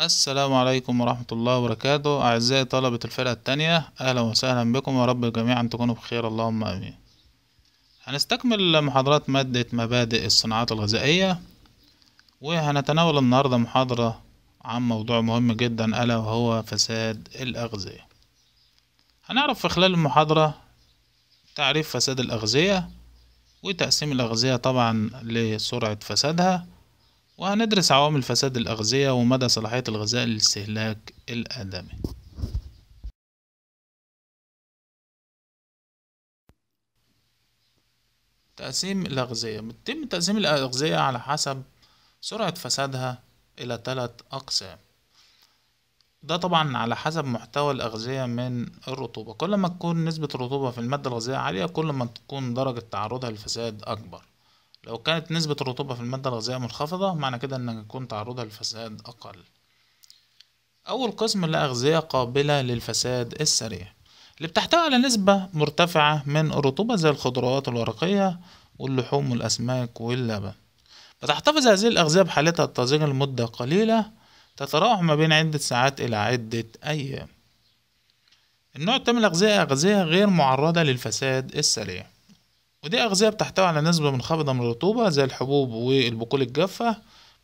السلام عليكم ورحمة الله وبركاته أعزائي طلبة الفرقة التانية أهلا وسهلا بكم ورب الجميع جميعا تكونوا بخير اللهم آمين هنستكمل محاضرات مادة مبادئ الصناعات الغذائية وهنتناول النهاردة محاضرة عن موضوع مهم جدا ألا وهو فساد الأغذية هنعرف في خلال المحاضرة تعريف فساد الأغذية وتقسيم الأغذية طبعا لسرعة فسادها وهندرس عوامل فساد الأغذية ومدى صلاحية الغذاء للاستهلاك الآدمي تقسيم الأغذية بيتم تقسيم الأغذية على حسب سرعة فسادها إلى ثلاث أقسام ده طبعا على حسب محتوى الأغذية من الرطوبة كل ما تكون نسبة الرطوبة في المادة الغذائية عالية كل ما تكون درجة تعرضها للفساد أكبر لو كانت نسبة الرطوبة في المادة الغذائية منخفضة معنى كده إن يكون تعرضها للفساد أقل أول قسم اللي أغذية قابلة للفساد السريع اللي بتحتوي على نسبة مرتفعة من الرطوبة زي الخضروات الورقية واللحوم والأسماك واللبن بتحتفظ هذه الأغذية بحالتها الطازجة لمدة قليلة تتراوح ما بين عدة ساعات إلى عدة أيام النوع من الأغذية أغذية غير معرضة للفساد السريع ودي أغذية بتحتوي على نسبة منخفضة من الرطوبة زي الحبوب والبقول الجافة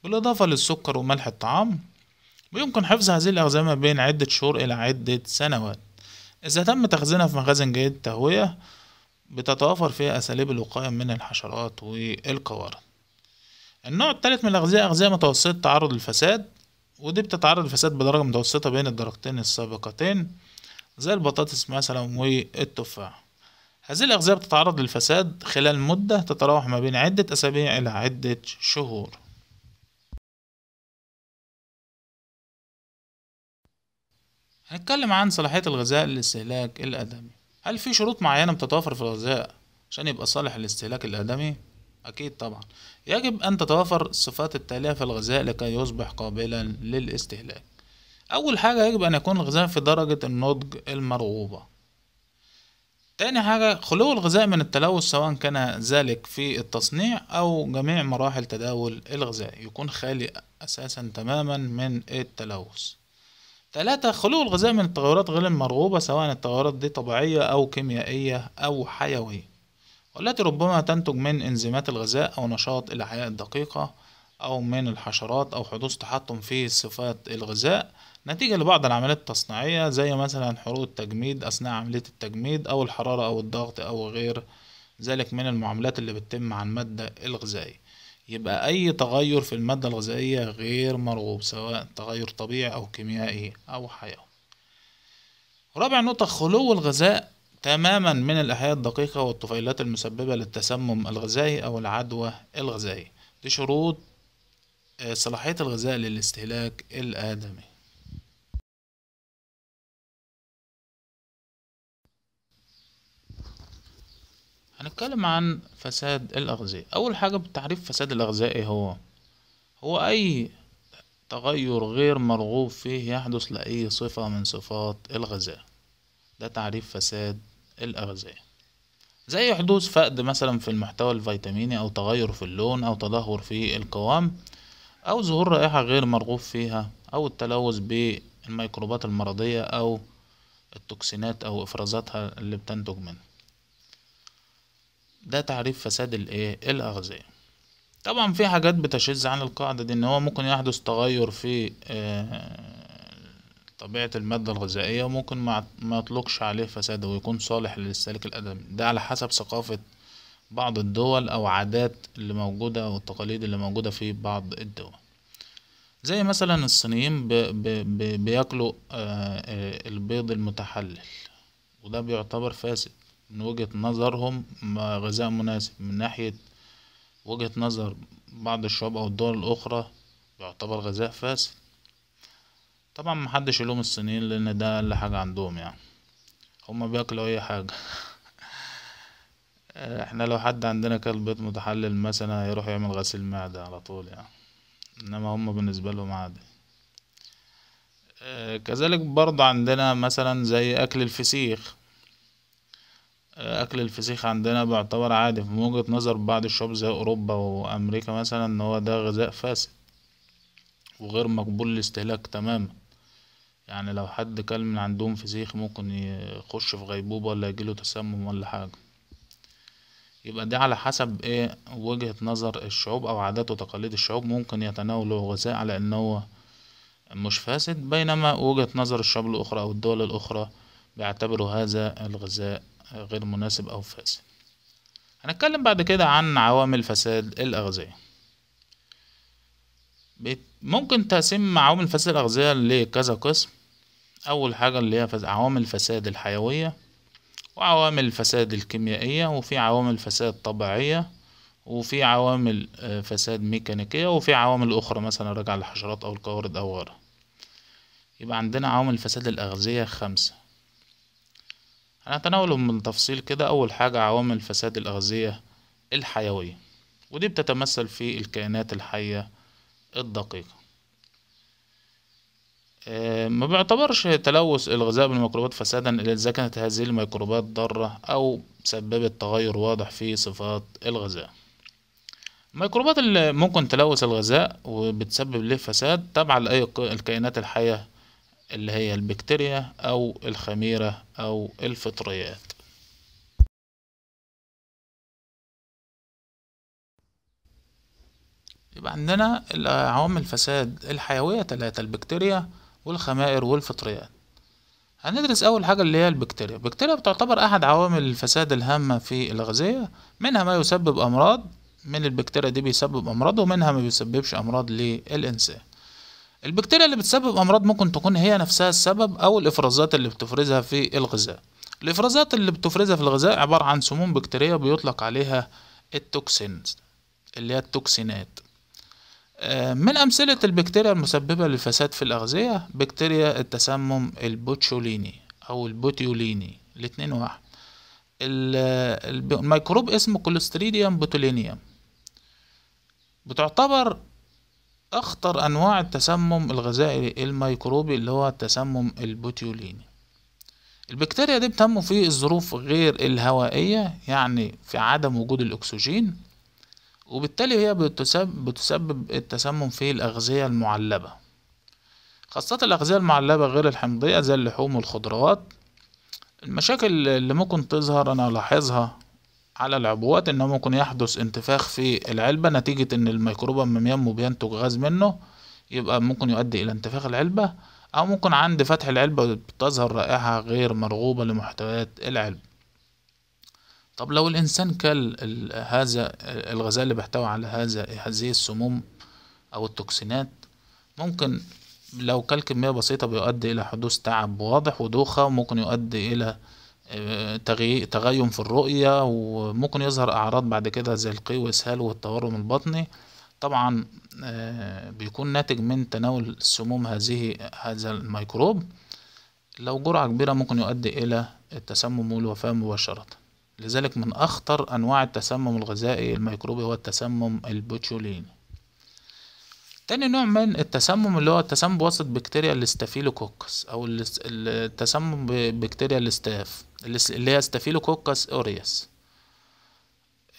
بالإضافة للسكر وملح الطعام ويمكن حفظ هذه الأغذية ما بين عدة شهور إلى عدة سنوات إذا تم تخزينها في مخازن جيد التهوية بتتوافر فيها أساليب الوقاية من الحشرات والقوارض النوع الثالث من الأغذية أغذية متوسطة تعرض للفساد ودي بتتعرض للفساد بدرجة متوسطة بين الدرجتين السابقتين زي البطاطس مثلا والتفاح هذه الأغذية بتتعرض للفساد خلال مدة تتراوح ما بين عدة أسابيع إلى عدة شهور هنتكلم عن صلاحية الغذاء للاستهلاك الآدمي هل في شروط معينة بتتوافر في الغذاء عشان يبقى صالح للاستهلاك الآدمي؟ أكيد طبعا يجب أن تتوافر الصفات التالية في الغذاء لكي يصبح قابلا للاستهلاك أول حاجة يجب أن يكون الغذاء في درجة النضج المرغوبة تاني حاجة خلو الغذاء من التلوث سواء كان ذلك في التصنيع أو جميع مراحل تداول الغذاء يكون خالي أساسا تماما من التلوث تلاتة خلو الغذاء من التغيرات غير المرغوبة سواء التغيرات دي طبيعية أو كيميائية أو حيوية والتي ربما تنتج من انزيمات الغذاء أو نشاط الأحياء الدقيقة أو من الحشرات أو حدوث تحطم في صفات الغذاء نتيجة لبعض العمليات التصنيعية زي مثلا حروق التجميد أثناء عملية التجميد أو الحرارة أو الضغط أو غير ذلك من المعاملات اللي بتتم عن المادة الغذائية يبقى أي تغير في المادة الغذائية غير مرغوب سواء تغير طبيعي أو كيميائي أو حيوي رابع نقطة خلو الغذاء تماما من الأحياء الدقيقة والطفيلات المسببة للتسمم الغذائي أو العدوى الغذائية دي شروط آه، صلاحية الغذاء للاستهلاك الآدمي هنتكلم عن فساد الأغذية أول حاجة بتعريف فساد الأغذية إيه هو هو أي تغير غير مرغوب فيه يحدث لأي صفة من صفات الغذاء ده تعريف فساد الأغذية زي حدوث فقد مثلا في المحتوى الفيتاميني أو تغير في اللون أو تدهور في القوام أو ظهور رائحة غير مرغوب فيها أو التلوث بالميكروبات المرضية أو التوكسينات أو إفرازاتها اللي بتنتج منها ده تعريف فساد الايه الاغذية طبعا في حاجات بتشذ عن القاعدة دي ان هو ممكن يحدث تغير في آه، طبيعة المادة الغذائية وممكن ما يطلقش عليه فساد ويكون صالح للسالك الأدمي ده على حسب ثقافة بعض الدول أو عادات اللي موجودة أو التقاليد اللي موجودة في بعض الدول زي مثلا الصينيين بياكلوا آه، آه، البيض المتحلل وده بيعتبر فاسد من وجهة نظرهم غذاء مناسب من ناحية وجهة نظر بعض الشعوب أو الدول الأخرى يعتبر غذاء فاسد طبعا محدش يلوم الصينيين لأن ده أقل حاجة عندهم يعني هما بياكلوا أي حاجة احنا لو حد عندنا كلب بيض متحلل مثلا هيروح يعمل غسيل معدة على طول يعني انما هما بالنسبة لهم عادي آه، كذلك برضه عندنا مثلا زي اكل الفسيخ اكل الفسيخ عندنا بيعتبر عادي من وجهة نظر بعض الشعوب زي اوروبا وامريكا مثلا ان هو ده غذاء فاسد وغير مقبول للاستهلاك تماما يعني لو حد كل من عندهم فسيخ ممكن يخش في غيبوبة ولا يجيله تسمم ولا حاجة يبقى دي على حسب ايه وجهة نظر الشعوب او عادات وتقاليد الشعوب ممكن يتناولوا غذاء على ان هو مش فاسد بينما وجهة نظر الشعوب الاخرى او الدول الاخرى بيعتبروا هذا الغذاء غير مناسب أو فاسد هنتكلم بعد كده عن عوامل فساد الأغذية ممكن تقسيم عوامل فساد الأغذية لكذا قسم أول حاجة اللي هي عوامل فساد الحيوية وعوامل فساد الكيميائية وفي عوامل فساد طبيعية وفي عوامل آه، فساد ميكانيكية وفي عوامل أخرى مثلا راجعة للحشرات أو القوارض أو غيرها يبقى عندنا عوامل فساد الأغذية خمسة هنتناولهم من تفصيل كده أول حاجة عوامل فساد الأغذية الحيوية ودي بتتمثل في الكائنات الحية الدقيقة آه، ما بيعتبرش تلوث الغذاء بالميكروبات فسادا إلا إذا كانت هذه الميكروبات ضارة أو سببت تغير واضح في صفات الغذاء الميكروبات اللي ممكن تلوث الغذاء وبتسبب له فساد تبع لأي الكائنات الحية اللي هي البكتيريا أو الخميرة أو الفطريات يبقى عندنا عوامل الفساد الحيوية تلاتة البكتيريا والخمائر والفطريات هندرس أول حاجة اللي هي البكتيريا البكتيريا بتعتبر أحد عوامل الفساد الهامة في الأغذية منها ما يسبب أمراض من البكتيريا دي بيسبب أمراض ومنها ما بيسببش أمراض للإنسان البكتيريا اللي بتسبب أمراض ممكن تكون هي نفسها السبب أو الإفرازات اللي بتفرزها في الغذاء الإفرازات اللي بتفرزها في الغذاء عبارة عن سموم بكتيرية بيطلق عليها التوكسينز اللي هي التوكسينات آه، من أمثلة البكتيريا المسببة للفساد في الأغذية بكتيريا التسمم البوتشوليني أو البوتيوليني الاتنين واحد الميكروب اسمه كولستريديوم بوتولينيوم بتعتبر أخطر أنواع التسمم الغذائي الميكروبي اللي هو التسمم البوتيوليني البكتيريا دي بتنمو في الظروف غير الهوائية يعني في عدم وجود الأكسجين وبالتالي هي بتسبب, بتسبب التسمم في الأغذية المعلبة خاصة الأغذية المعلبة غير الحمضية زي اللحوم والخضروات المشاكل اللي ممكن تظهر أنا ألاحظها على العبوات انه ممكن يحدث انتفاخ في العلبة نتيجة ان الميكروب اما ينمو بينتج غاز منه يبقى ممكن يؤدي الى انتفاخ العلبة او ممكن عند فتح العلبة تظهر رائحة غير مرغوبة لمحتويات العلبة طب لو الانسان كل هذا الغذاء اللي بيحتوي على هذا هذه السموم او التوكسينات ممكن لو كل كمية بسيطة بيؤدي الى حدوث تعب واضح ودوخة ممكن يؤدي الى تغيم في الرؤية وممكن يظهر أعراض بعد كده زي القي وإسهال والتورم البطني طبعا آه، بيكون ناتج من تناول السموم هذه هذا الميكروب لو جرعة كبيرة ممكن يؤدي إلى التسمم والوفاة مباشرة لذلك من أخطر أنواع التسمم الغذائي الميكروبي هو التسمم البوتشوليني تاني نوع من التسمم اللي هو التسمم بواسطة بكتيريا الاستافيلوكوكس أو التسمم ببكتيريا الاستاف اللي هي استافيلوكوكس اوريس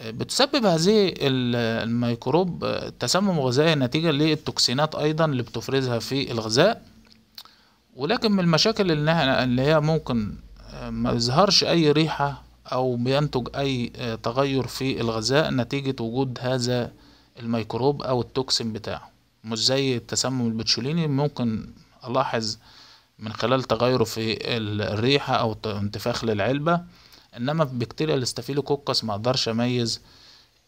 آه، بتسبب هذه الميكروب آه، تسمم غذائي نتيجة للتوكسينات أيضا اللي بتفرزها في الغذاء ولكن من المشاكل اللي هي ممكن آه، ما يظهرش أي ريحة أو بينتج أي تغير في الغذاء نتيجة وجود هذا الميكروب أو التوكسين بتاعه مش زي التسمم البتشوليني ممكن ألاحظ من خلال تغيره في الريحة أو انتفاخ للعلبة إنما في بكتيريا الاستافيلوكوكس مقدرش أميز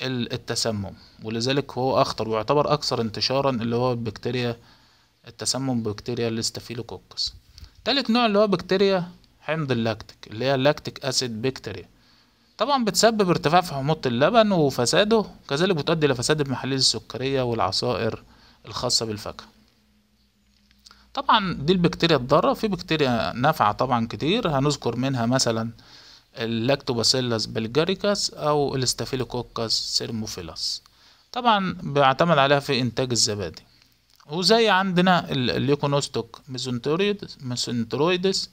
التسمم ولذلك هو أخطر ويعتبر أكثر انتشارا اللي هو بكتيريا التسمم ببكتيريا الاستافيلوكوكس تالت نوع اللي هو بكتيريا حمض اللاكتيك اللي هي اللاكتيك أسيد بكتيريا طبعا بتسبب ارتفاع في حموضة اللبن وفساده كذلك بتؤدي لفساد المحاليل السكرية والعصائر الخاصة بالفاكهة طبعا دي البكتيريا الضارة في بكتيريا نافعة طبعا كتير هنذكر منها مثلا اللاكتوباسيلس بلجاريكاس او الاستافيلوكوكاس سيرموفيلاس طبعا بيعتمد عليها في انتاج الزبادي وزي عندنا الليكونوستوك ميزونترويدس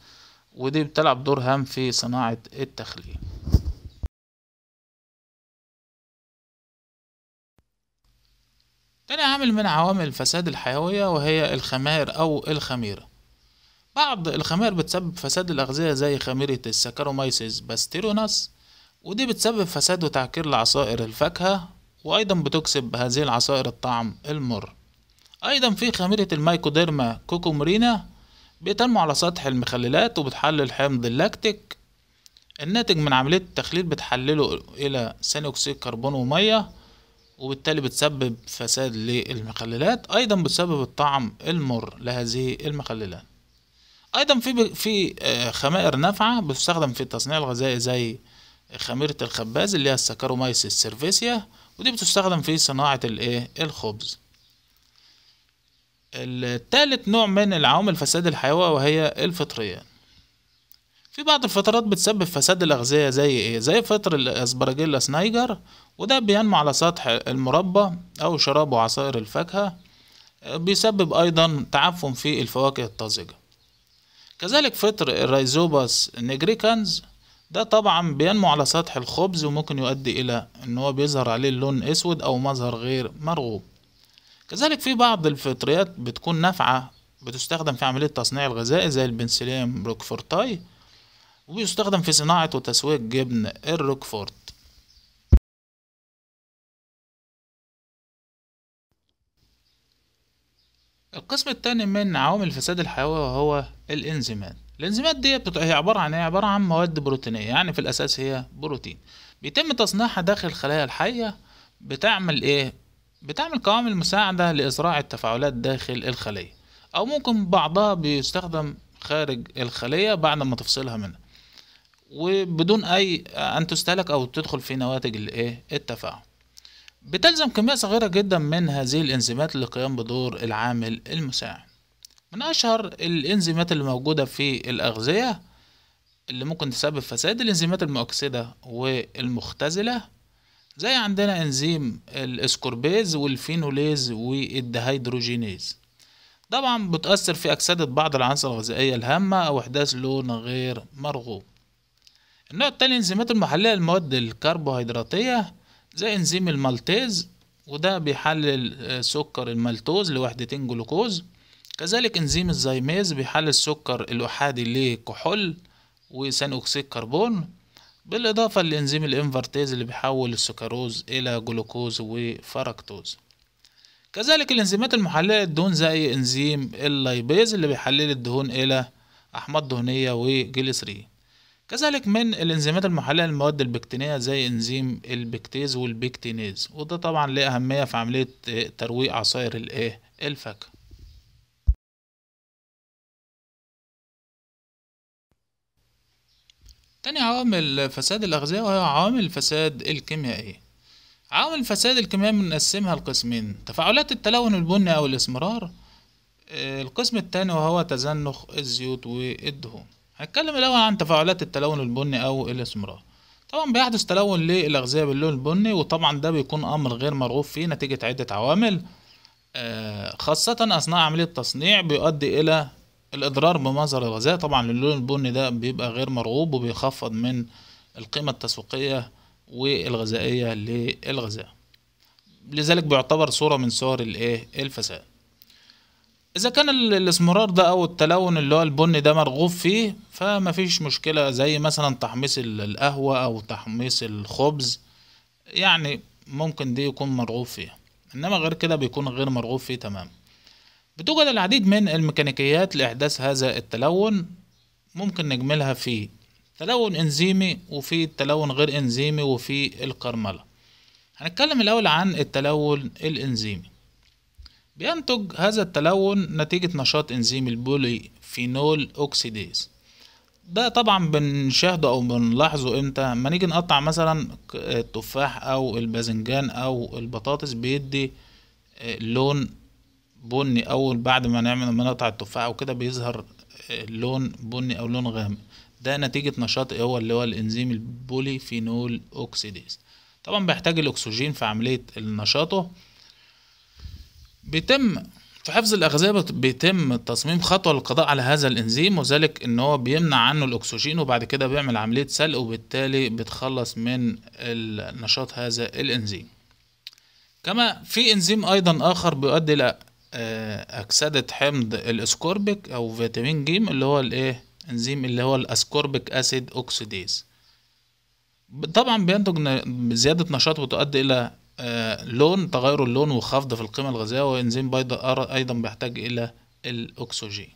ودي بتلعب دور هام في صناعة التخليل تاني عامل من عوامل الفساد الحيوية وهي الخمائر أو الخميرة بعض الخمائر بتسبب فساد الأغذية زي خميرة السكارومايسيس باستيروناس ودي بتسبب فساد وتعكير لعصائر الفاكهة وأيضا بتكسب هذه العصائر الطعم المر أيضا في خميرة المايكوديرما كوكومرينا بتنمو على سطح المخللات وبتحلل حمض اللاكتيك الناتج من عملية التخليل بتحلله إلى ثاني أكسيد كربون ومية وبالتالي بتسبب فساد للمخللات ايضا بتسبب الطعم المر لهذه المخللات ايضا في في آه، خمائر نافعه بتستخدم في التصنيع الغذائي زي خميره الخباز اللي هي السكارومايسيس السيرفيسيا ودي بتستخدم في صناعه الايه الخبز الثالث نوع من العوامل فساد الحيوى وهي الفطريات في بعض الفترات بتسبب فساد الأغذية زي إيه؟ زي فطر الأسبرجيلا سنايجر وده بينمو على سطح المربى أو شرابه عصائر الفاكهة بيسبب أيضا تعفن في الفواكه الطازجة كذلك فطر الريزوباس نيجريكانز ده طبعا بينمو على سطح الخبز وممكن يؤدي إلى إن هو بيظهر عليه اللون أسود أو مظهر غير مرغوب كذلك في بعض الفطريات بتكون نافعة بتستخدم في عملية تصنيع الغذاء زي البنسلين روكفورتاي وبيستخدم في صناعة وتسويق جبن الروكفورت القسم الثاني من عوامل الفساد الحيوي وهو الانزيمات الانزيمات دي بتبقى هي عبارة عن ايه عبارة عن مواد بروتينية يعني في الأساس هي بروتين بيتم تصنيعها داخل الخلايا الحية بتعمل ايه بتعمل قوام المساعدة لإسراع التفاعلات داخل الخلية أو ممكن بعضها بيستخدم خارج الخلية بعد ما تفصلها منها وبدون أي أن تستهلك أو تدخل في نواتج الايه التفاعل بتلزم كمية صغيرة جدا من هذه الإنزيمات للقيام بدور العامل المساعد من أشهر الإنزيمات اللي موجودة في الأغذية اللي ممكن تسبب فساد الإنزيمات المؤكسدة والمختزلة زي عندنا إنزيم الإسكوربيز والفينوليز والدهيدروجينيز طبعا بتأثر في أكسدة بعض العناصر الغذائية الهامة أو إحداث لون غير مرغوب النوع التاني الإنزيمات المحللة للمواد الكربوهيدراتية زي انزيم المالتيز وده بيحلل آه، سكر المالتوز لوحدتين جلوكوز كذلك انزيم الزيميز بيحلل السكر الاحادي لكحول وثاني اكسيد كربون بالاضافه لانزيم الانفرتيز اللي بيحول السكروز الى جلوكوز وفركتوز كذلك الانزيمات المحلله للدهون زي انزيم اللايبيز اللي بيحلل الدهون الى احماض دهنيه وجليسرين كذلك من الانزيمات المحللة للمواد البكتينية زي انزيم البكتيز والبكتينيز وده طبعا ليه أهمية في عملية ترويق عصائر الايه الفاكهة تاني عوامل فساد الأغذية وهي عوامل الفساد الكيميائية عوامل الفساد الكيميائي بنقسمها لقسمين تفاعلات التلون البني أو الإسمرار آه، القسم التاني وهو تزنخ الزيوت والدهون هتكلم الأول عن تفاعلات التلون البني أو الاسمرار طبعا بيحدث تلون للأغذية باللون البني وطبعا ده بيكون أمر غير مرغوب فيه نتيجة عدة عوامل آه، خاصة أثناء عملية التصنيع بيؤدي إلى الإضرار بمظهر الغذاء طبعا اللون البني ده بيبقى غير مرغوب وبيخفض من القيمة التسويقية والغذائية للغذاء لذلك بيعتبر صورة من صور الإيه الفساد اذا كان الاسمرار ده او التلون اللي هو البني ده مرغوب فيه فيش مشكله زي مثلا تحميص القهوه او تحميص الخبز يعني ممكن دي يكون مرغوب فيها انما غير كده بيكون غير مرغوب فيه تماما بتوجد العديد من الميكانيكيات لاحداث هذا التلون ممكن نجملها في تلون انزيمي وفي تلون غير انزيمي وفي الكرمله هنتكلم الاول عن التلون الانزيمي بينتج هذا التلون نتيجة نشاط إنزيم البولي فينول أوكسيديز ده طبعا بنشاهده أو بنلاحظه إمتى ما نيجي نقطع مثلا التفاح أو الباذنجان أو البطاطس بيدي آه، لون بني أول بعد ما نعمل ما نقطع التفاح أو كده بيظهر آه، لون بني أو لون غامق ده نتيجة نشاط هو اللي هو الإنزيم البولي فينول أوكسيديز طبعا بيحتاج الأكسجين في عملية نشاطه بيتم في حفظ الأغذية بيتم تصميم خطوة للقضاء على هذا الإنزيم وذلك إن هو بيمنع عنه الأكسجين وبعد كده بيعمل عملية سلق وبالتالي بتخلص من نشاط هذا الإنزيم كما في إنزيم أيضا آخر بيؤدي إلى آه، أكسدة حمض الأسكوربيك أو فيتامين جيم اللي هو الإيه إنزيم اللي هو الأسكوربيك أسيد أوكسيديز طبعا بينتج زيادة نشاط وتؤدي إلى آه، لون تغير اللون وخفض في القيمة الغازية وإنزيم أيضا بيحتاج إلى الأكسجين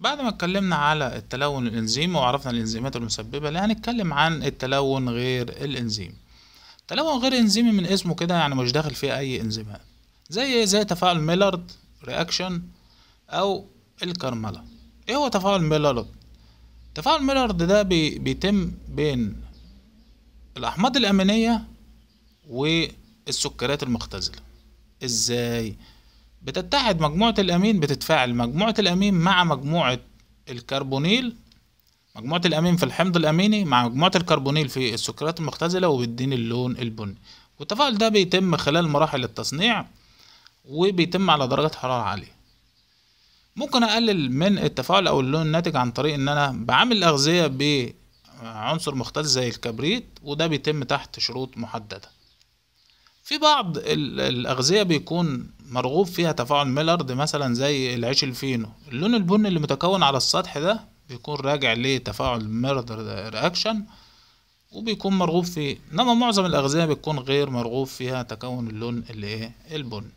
بعد ما اتكلمنا على التلون الانزيمي وعرفنا الانزيمات المسببه لا هنتكلم عن التلون غير الانزيمي تلون غير انزيمي من اسمه كده يعني مش داخل فيه اي انزيمات زي زي تفاعل ميلارد رياكشن او الكرمله ايه هو تفاعل ميلارد تفاعل ميلارد ده بي بيتم بين الأحماض الأمينية والسكريات المختزلة إزاي؟ بتتحد مجموعة الأمين بتتفاعل مجموعة الأمين مع مجموعة الكربونيل مجموعة الأمين في الحمض الأميني مع مجموعة الكربونيل في السكريات المختزلة وبتديني اللون البني والتفاعل ده بيتم خلال مراحل التصنيع وبيتم على درجة حرارة عالية ممكن اقلل من التفاعل او اللون الناتج عن طريق ان انا بعمل الاغذيه بعنصر مختلف زي الكبريت وده بيتم تحت شروط محدده في بعض الاغذيه بيكون مرغوب فيها تفاعل ميلارد مثلا زي العيش الفينو اللون البني اللي متكون على السطح ده بيكون راجع لتفاعل ميلارد رياكشن وبيكون مرغوب فيه انما معظم الاغذيه بتكون غير مرغوب فيها تكون اللون اللي ايه البني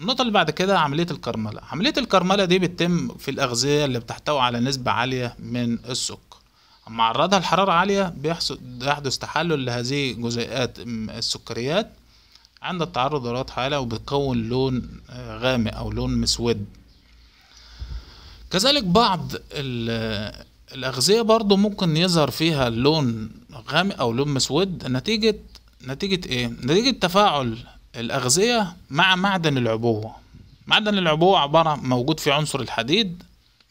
النقطة اللي بعد كده عملية الكرملة عملية الكرملة دي بتتم في الأغذية اللي بتحتوي على نسبة عالية من السكر أما عرضها لحرارة عالية بيحدث تحلل لهذه جزيئات السكريات عند التعرض لدورات حالة وبتكون لون آه، غامق أو لون مسود كذلك بعض الأغذية برضو ممكن يظهر فيها لون غامق أو لون مسود نتيجة نتيجة إيه؟ نتيجة تفاعل الأغذية مع معدن العبوة معدن العبوة عبارة موجود في عنصر الحديد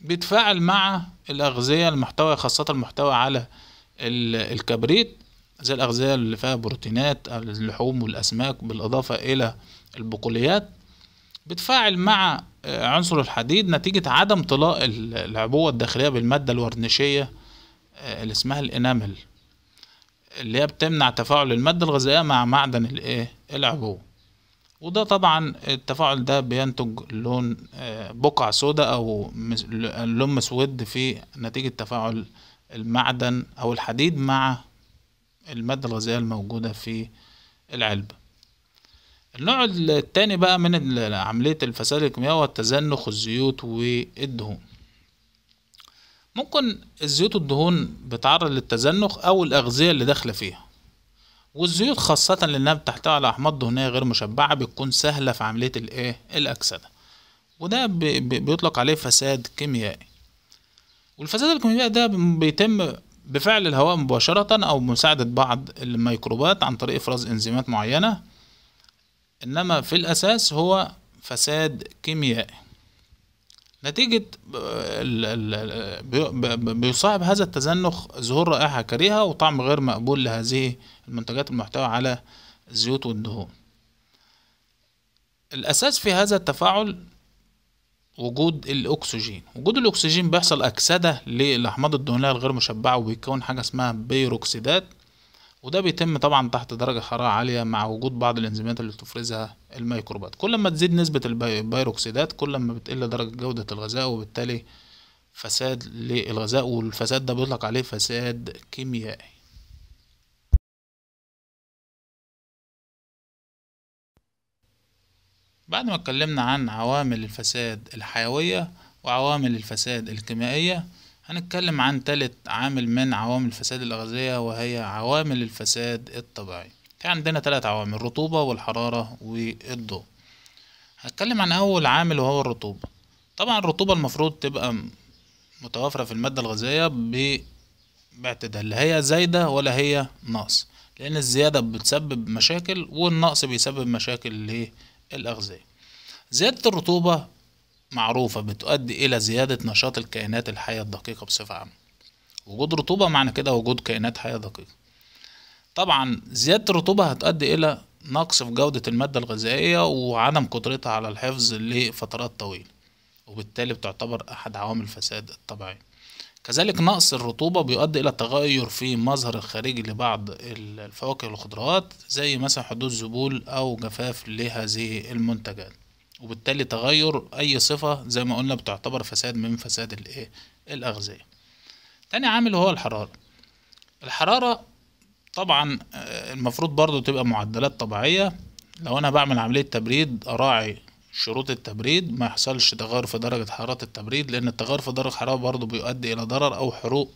بيتفاعل مع الأغذية المحتوى خاصة المحتوى على الكبريت زي الأغذية اللي فيها بروتينات اللحوم والأسماك بالإضافة إلى البقوليات بتفاعل مع آه، عنصر الحديد نتيجة عدم طلاء العبوة الداخلية بالمادة الورنشية آه، اللي اسمها الإنامل اللي هي بتمنع تفاعل المادة الغذائية مع معدن الإيه العبوة وده طبعا التفاعل ده بينتج لون آه، بقع سوداء او لون مسود في نتيجة تفاعل المعدن او الحديد مع المادة الغازية الموجودة في العلبة النوع التاني بقى من عملية الفساد الكيميائي هو تزنخ الزيوت والدهون ممكن الزيوت والدهون بتعرض للتزنخ او الاغذية اللي داخلة فيها والزيوت خاصة لأنها بتحتوي على أحماض دهنية غير مشبعة بتكون سهلة في عملية الإيه الأكسدة وده بيطلق عليه فساد كيميائي والفساد الكيميائي ده بيتم بفعل الهواء مباشرة أو بمساعدة بعض الميكروبات عن طريق إفراز إنزيمات معينة إنما في الأساس هو فساد كيميائي نتيجة بيصاحب هذا التزنخ ظهور رائحة كريهة وطعم غير مقبول لهذه المنتجات المحتوى على الزيوت والدهون الأساس في هذا التفاعل وجود الأكسجين وجود الأكسجين بيحصل أكسدة للأحماض الدهنية الغير مشبعة وبيكون حاجة اسمها بيروكسيدات وده بيتم طبعا تحت درجة حرارة عالية مع وجود بعض الإنزيمات اللي بتفرزها الميكروبات كل ما تزيد نسبة البيروكسيدات كل ما بتقل درجة جودة الغذاء وبالتالي فساد للغذاء والفساد ده بيطلق عليه فساد كيميائي بعد ما اتكلمنا عن عوامل الفساد الحيوية وعوامل الفساد الكيميائية هنتكلم عن تالت عامل من عوامل الفساد الأغذية وهي عوامل الفساد الطبيعي في عندنا تلات عوامل الرطوبة والحرارة والضوء هتكلم عن أول عامل وهو الرطوبة طبعا الرطوبة المفروض تبقى متوافرة في المادة الغذائية باعتدال لا هي زايدة ولا هي نقص لأن الزيادة بتسبب مشاكل والنقص بيسبب مشاكل ليه الأغذية زيادة الرطوبة معروفة بتؤدي إلى زيادة نشاط الكائنات الحية الدقيقة بصفة عامة وجود رطوبة معنى كده وجود كائنات حية دقيقة طبعا زيادة الرطوبة هتؤدي إلى نقص في جودة المادة الغذائية وعدم قدرتها على الحفظ لفترات طويلة وبالتالي بتعتبر أحد عوامل الفساد الطبيعي كذلك نقص الرطوبة بيؤدي إلى تغير في المظهر الخارجي لبعض الفواكه والخضروات زي مثلا حدوث ذبول أو جفاف لهذه المنتجات وبالتالي تغير أي صفة زي ما قلنا بتعتبر فساد من فساد الإيه الأغذية تاني عامل هو الحرارة الحرارة طبعا آه، المفروض برضو تبقى معدلات طبيعية لو أنا بعمل عملية تبريد أراعي شروط التبريد ما يحصلش تغير في درجة حرارة التبريد لأن التغير في درجة الحرارة برضه بيؤدي إلى ضرر أو حروق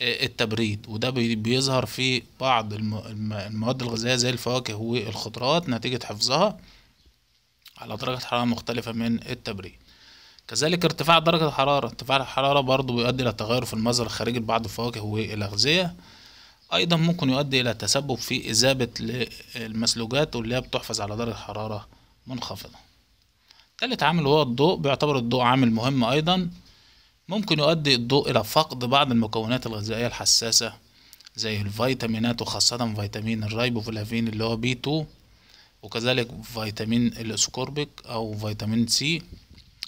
آه، التبريد وده بيظهر في بعض المواد الغذائية زي الفواكه والخضروات نتيجة حفظها على درجة حرارة مختلفة من التبريد كذلك ارتفاع درجة الحرارة ارتفاع الحرارة برضه بيؤدي إلى تغير في المظهر الخارجي لبعض الفواكه والأغذية أيضا ممكن يؤدي إلى تسبب في إذابة المسلوجات واللي هي بتحفظ على درجة حرارة منخفضة تالت عامل هو الضوء بيعتبر الضوء عامل مهم أيضا ممكن يؤدي الضوء إلى فقد بعض المكونات الغذائية الحساسة زي الفيتامينات وخاصة فيتامين الرايبوفلافين اللي هو بي 2 وكذلك فيتامين الأسكوربيك أو فيتامين سي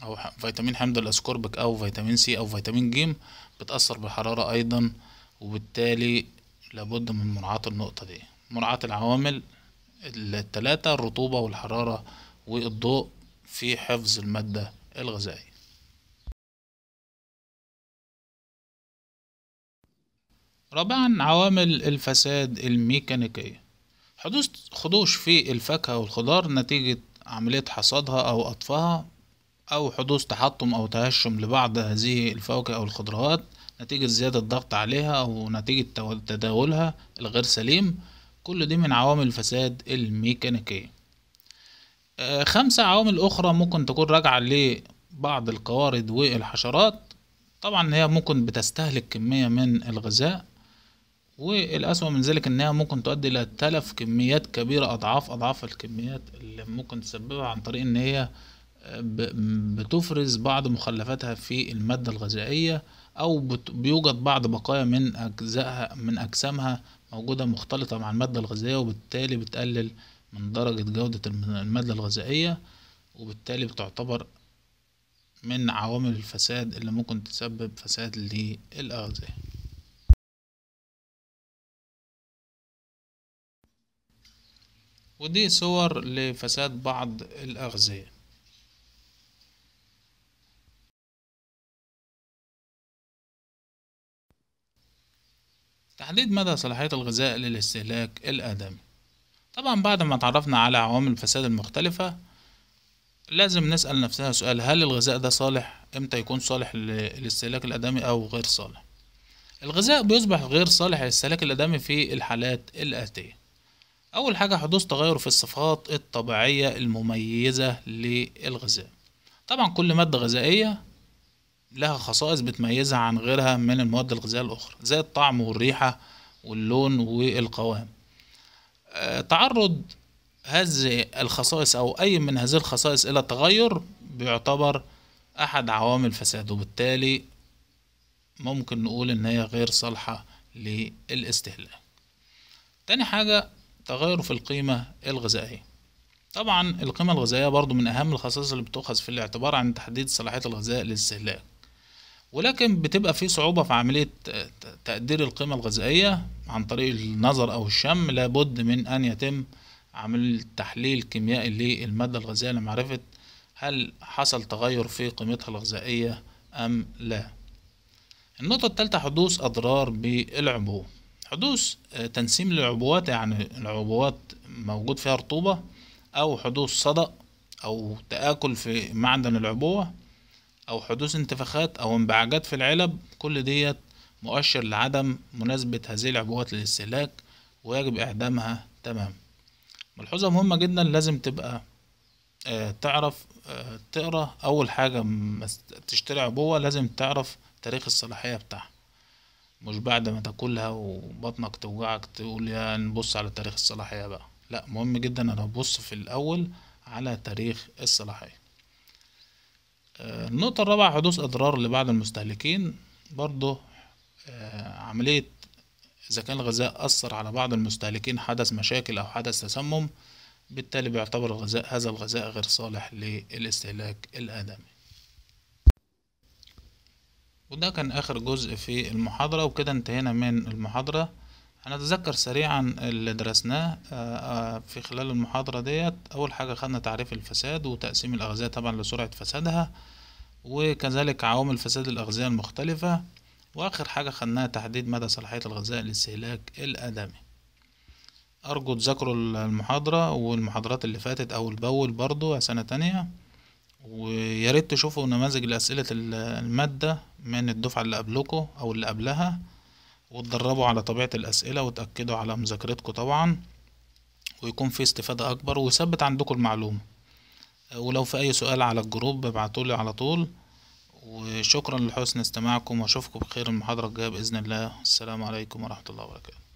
أو فيتامين حمض الأسكوربيك أو فيتامين سي أو فيتامين جيم بتأثر بالحرارة أيضا وبالتالي لابد من مراعاة النقطة دي مراعاة العوامل التلاتة الرطوبة والحرارة والضوء في حفظ المادة الغذائية رابعا عوامل الفساد الميكانيكية حدوث خدوش في الفاكهة والخضار نتيجة عملية حصادها أو أطفها أو حدوث تحطم أو تهشم لبعض هذه الفواكه أو الخضروات نتيجة زيادة الضغط عليها أو نتيجة تداولها الغير سليم كل دي من عوامل الفساد الميكانيكية آه، خمسة عوامل أخرى ممكن تكون راجعة لبعض القوارض والحشرات طبعا هي ممكن بتستهلك كمية من الغذاء والأسوأ من ذلك إنها ممكن تؤدي إلى تلف كميات كبيرة أضعاف أضعاف الكميات اللي ممكن تسببها عن طريق إن هي آه، بتفرز بعض مخلفاتها في المادة الغذائية أو بيوجد بعض بقايا من أجزائها من أجسامها موجودة مختلطة مع المادة الغذائية وبالتالي بتقلل من درجة جودة المادة الغذائية وبالتالي بتعتبر من عوامل الفساد اللي ممكن تسبب فساد للأغذية ودي صور لفساد بعض الأغذية تحديد مدى صلاحية الغذاء للاستهلاك الآدمي طبعا بعد ما تعرفنا على عوامل الفساد المختلفة لازم نسأل نفسنا سؤال هل الغذاء ده صالح امتى يكون صالح للاستهلاك الآدمي أو غير صالح الغذاء بيصبح غير صالح للاستهلاك الآدمي في الحالات الآتية أول حاجة حدوث تغير في الصفات الطبيعية المميزة للغذاء طبعا كل مادة غذائية لها خصائص بتميزها عن غيرها من المواد الغذائية الأخرى زي الطعم والريحة واللون والقوام تعرض هذه الخصائص أو أي من هذه الخصائص إلى التغير بيعتبر أحد عوامل فساد وبالتالي ممكن نقول إن هي غير صالحة للاستهلاك تاني حاجة تغير في القيمة الغذائية طبعا القيمة الغذائية برضو من أهم الخصائص اللي بتؤخذ في الاعتبار عند تحديد صلاحية الغذاء للاستهلاك ولكن بتبقى في صعوبة في عملية تقدير القيمة الغذائية عن طريق النظر أو الشم لابد من أن يتم عمل تحليل كيميائي للمادة الغذائية لمعرفة هل حصل تغير في قيمتها الغذائية أم لا النقطة الثالثة حدوث أضرار بالعبوة حدوث آه، تنسيم للعبوات يعني العبوات موجود فيها رطوبة أو حدوث صدأ أو تآكل في معدن العبوة او حدوث انتفاخات او انبعاجات في العلب كل ديت مؤشر لعدم مناسبة هذه العبوات للاستهلاك ويجب إعدامها تمام ملحوظة مهمة جدا لازم تبقى آه، تعرف آه، تقرا أول حاجة تشتري عبوة لازم تعرف تاريخ الصلاحية بتاعها مش بعد ما تاكلها وبطنك توجعك تقول يا نبص على تاريخ الصلاحية بقى لا مهم جدا أنا أبص في الأول على تاريخ الصلاحية آه، النقطة الرابعة حدوث أضرار لبعض المستهلكين برضه آه، عملية إذا كان الغذاء أثر على بعض المستهلكين حدث مشاكل أو حدث تسمم بالتالي بيعتبر الغذاء هذا الغذاء غير صالح للاستهلاك الآدمي وده كان آخر جزء في المحاضرة وكده انتهينا من المحاضرة هنتذكر سريعا اللي درسناه آه، آه، في خلال المحاضرة ديت أول حاجة خدنا تعريف الفساد وتقسيم الأغذية طبعا لسرعة فسادها وكذلك عوامل فساد الأغذية المختلفة وآخر حاجة خدناها تحديد مدى صلاحية الغذاء للاستهلاك الآدمي أرجو تذاكروا المحاضرة والمحاضرات اللي فاتت أول بأول برضو سنة تانية وياريت تشوفوا نماذج لأسئلة المادة من الدفعة اللي قبلكم أو اللي قبلها وتدربوا على طبيعة الأسئلة وتأكدوا على مذاكرتكم طبعا ويكون في استفادة أكبر ويثبت عندكم المعلومة آه، ولو في أي سؤال على الجروب ابعتولي على طول وشكرا لحسن استماعكم واشوفكم بخير المحاضرة الجاية بإذن الله السلام عليكم ورحمة الله وبركاته